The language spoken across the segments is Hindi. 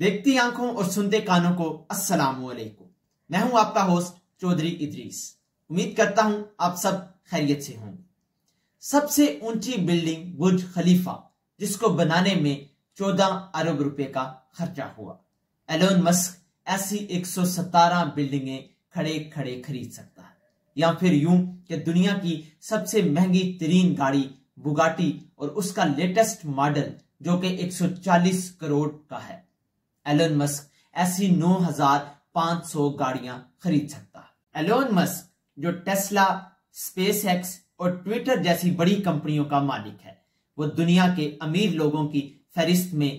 देखती आंखों और सुनते कानों को अस्सलाम वालेकुम मैं हूं आपका होस्ट चौधरी इदरीस उम्मीद करता हूं आप सब खैरियत से होंगे सबसे ऊंची बिल्डिंग बुर्ज खलीफा जिसको बनाने में 14 अरब रुपए का खर्चा हुआ एलोन मस्क ऐसी 117 बिल्डिंगें खड़े खड़े खरीद सकता है या फिर यूं कि दुनिया की सबसे महंगी तरीन गाड़ी बुगाटी और उसका लेटेस्ट मॉडल जो कि 140 करोड़ का है एलोन मस्क ऐसी नौ हजार पांच सौ गाड़ियां खरीद सकता एलोन मस्क जो टेस्ला स्पेस एक्स और ट्विटर जैसी बड़ी कंपनियों का मालिक है वो दुनिया के अमीर लोगों की फहरिस्त में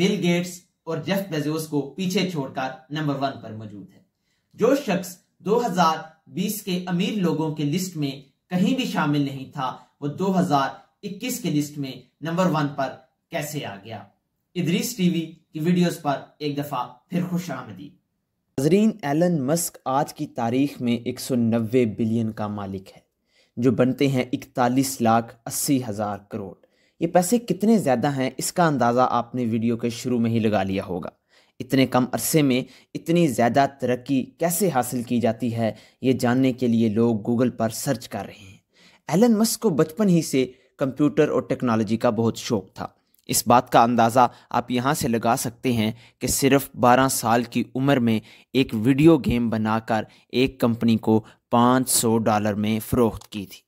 बिल गेट्स और जेफ बेजोस को पीछे छोड़कर नंबर वन पर मौजूद है जो शख्स 2020 के अमीर लोगों के लिस्ट में कहीं भी शामिल नहीं था वो 2021 के लिस्ट में नंबर वन पर कैसे आ गया इदरीस टीवी की वीडियोस पर एक दफ़ा फिर खुश आमदी नाजरीन एलन मस्क आज की तारीख में एक सौ नब्बे बिलियन का मालिक है जो बनते हैं इकतालीस लाख अस्सी हज़ार करोड़ ये पैसे कितने ज़्यादा हैं इसका अंदाज़ा आपने वीडियो के शुरू में ही लगा लिया होगा इतने कम अरसे में इतनी ज़्यादा तरक्की कैसे हासिल की जाती है ये जानने के लिए लोग गूगल पर सर्च कर रहे हैं एलन मस्क को बचपन ही से कंप्यूटर और टेक्नोलॉजी का बहुत शौक था इस बात का अंदाज़ा आप यहाँ से लगा सकते हैं कि सिर्फ 12 साल की उम्र में एक वीडियो गेम बनाकर एक कंपनी को 500 डॉलर में फ़रोख्त की थी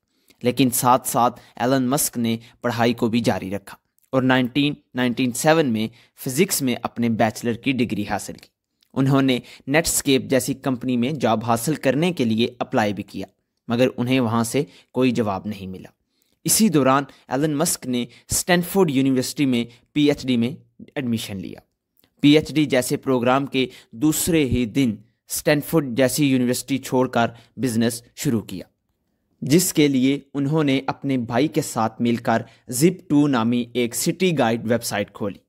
लेकिन साथ साथ एलन मस्क ने पढ़ाई को भी जारी रखा और 1997 में फ़िज़िक्स में अपने बैचलर की डिग्री हासिल की उन्होंने नेटस्केप जैसी कंपनी में जॉब हासिल करने के लिए अप्लाई भी किया मगर उन्हें वहाँ से कोई जवाब नहीं मिला इसी दौरान एलन मस्क ने स्टैनफोर्ड यूनिवर्सिटी में पीएचडी में एडमिशन लिया पीएचडी जैसे प्रोग्राम के दूसरे ही दिन स्टैनफोर्ड जैसी यूनिवर्सिटी छोड़कर बिजनेस शुरू किया जिसके लिए उन्होंने अपने भाई के साथ मिलकर जिप टू नामी एक सिटी गाइड वेबसाइट खोली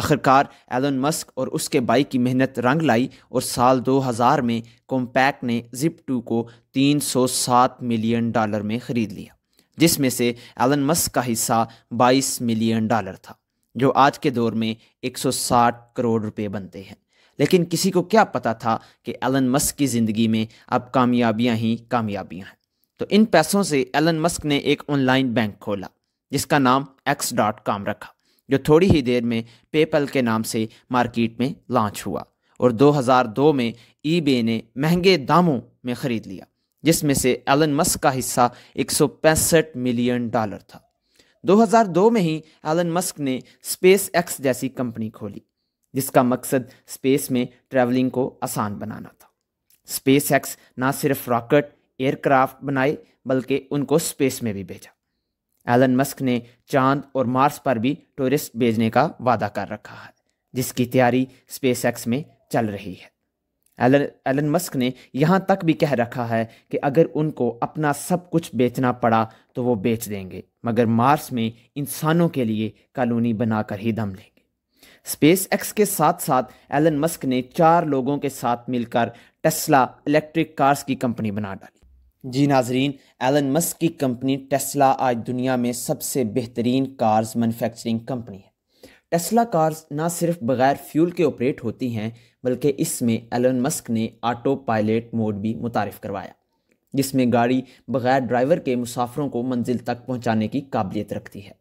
आखिरकार एलन मस्क और उसके भाई की मेहनत रंग लाई और साल 2000 में कॉम्पैक्ट ने जिप टू को 307 मिलियन डॉलर में ख़रीद लिया जिसमें से एलन मस्क का हिस्सा 22 मिलियन डॉलर था जो आज के दौर में 160 करोड़ रुपए बनते हैं लेकिन किसी को क्या पता था कि एलन मस्क की ज़िंदगी में अब कामयाबियाँ ही कामयाबियाँ हैं तो इन पैसों से एलन मस्क ने एक ऑनलाइन बैंक खोला जिसका नाम एक्स डॉट काम रखा जो थोड़ी ही देर में पेपल के नाम से मार्केट में लॉन्च हुआ और 2002 में ईबे ने महंगे दामों में ख़रीद लिया जिसमें से एलन मस्क का हिस्सा एक मिलियन डॉलर था 2002 में ही एलन मस्क ने स्पेस एक्स जैसी कंपनी खोली जिसका मकसद स्पेस में ट्रैवलिंग को आसान बनाना था स्पेस एक्स ना सिर्फ रॉकेट एयरक्राफ्ट बनाए बल्कि उनको स्पेस में भी भेजा एलन मस्क ने चांद और मार्स पर भी टूरिस्ट भेजने का वादा कर रखा है जिसकी तैयारी स्पेस एक्स में चल रही है एलन एलन मस्क ने यहाँ तक भी कह रखा है कि अगर उनको अपना सब कुछ बेचना पड़ा तो वो बेच देंगे मगर मार्स में इंसानों के लिए कॉलोनी बनाकर ही दम लेंगे स्पेस एक्स के साथ साथ एलन मस्क ने चार लोगों के साथ मिलकर टेस्ला इलेक्ट्रिक कार्स की कंपनी बना डाली जी नाजरीन एलन मस्क की कंपनी टेस्ला आज दुनिया में सबसे बेहतरीन कार्स मैन्युफैक्चरिंग कंपनी है टेस्ला कार्स ना सिर्फ बगैर फ्यूल के ऑपरेट होती हैं बल्कि इसमें एलन मस्क ने ऑटो पायलट मोड भी मुतारफ़ करवाया जिसमें गाड़ी बगैर ड्राइवर के मुसाफरों को मंजिल तक पहुंचाने की काबिलियत रखती है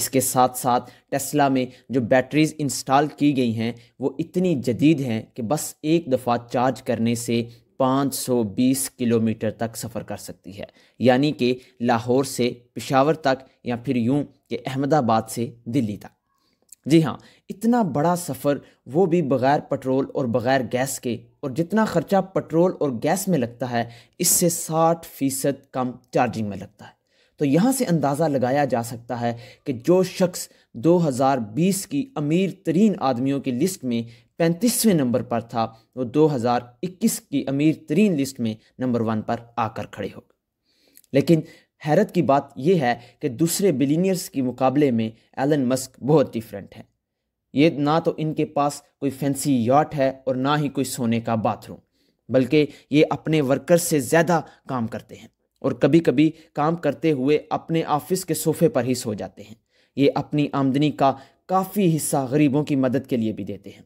इसके साथ साथ टेस्ला में जो बैटरीज इंस्टॉल की गई हैं वो इतनी जदीद हैं कि बस एक दफ़ा चार्ज करने से 520 किलोमीटर तक सफ़र कर सकती है यानी कि लाहौर से पिशावर तक या फिर यूं कि अहमदाबाद से दिल्ली तक जी हाँ इतना बड़ा सफ़र वो भी बग़ैर पेट्रोल और बग़ैर गैस के और जितना ख़र्चा पेट्रोल और गैस में लगता है इससे 60 फ़ीसद कम चार्जिंग में लगता है तो यहाँ से अंदाज़ा लगाया जा सकता है कि जो शख्स 2020 की अमीर तरीन आदमियों की लिस्ट में पैंतीसवें नंबर पर था वो 2021 की अमीर तरीन लिस्ट में नंबर वन पर आकर खड़े हो लेकिन हैरत की बात यह है कि दूसरे बिलीनियर्स के मुकाबले में एलन मस्क बहुत डिफरेंट हैं ये ना तो इनके पास कोई फैंसी याट है और ना ही कोई सोने का बाथरूम बल्कि ये अपने वर्कर से ज़्यादा काम करते हैं और कभी कभी काम करते हुए अपने ऑफिस के सोफे पर ही सो जाते हैं ये अपनी आमदनी का काफ़ी हिस्सा गरीबों की मदद के लिए भी देते हैं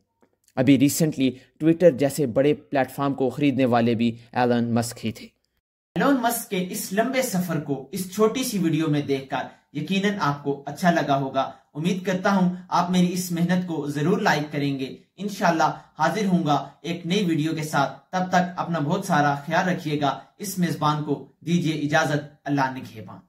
अभी रिसेंटली ट्विटर जैसे बड़े प्लेटफार्म को ख़रीदने वाले भी एलन मस्क ही थे एलोन मस्क के इस लंबे सफर को इस छोटी सी वीडियो में देखकर यकीनन आपको अच्छा लगा होगा उम्मीद करता हूं आप मेरी इस मेहनत को जरूर लाइक करेंगे इनशाला हाजिर होऊंगा एक नई वीडियो के साथ तब तक अपना बहुत सारा ख्याल रखिएगा इस मेजबान को दीजिए इजाजत अल्लाह ने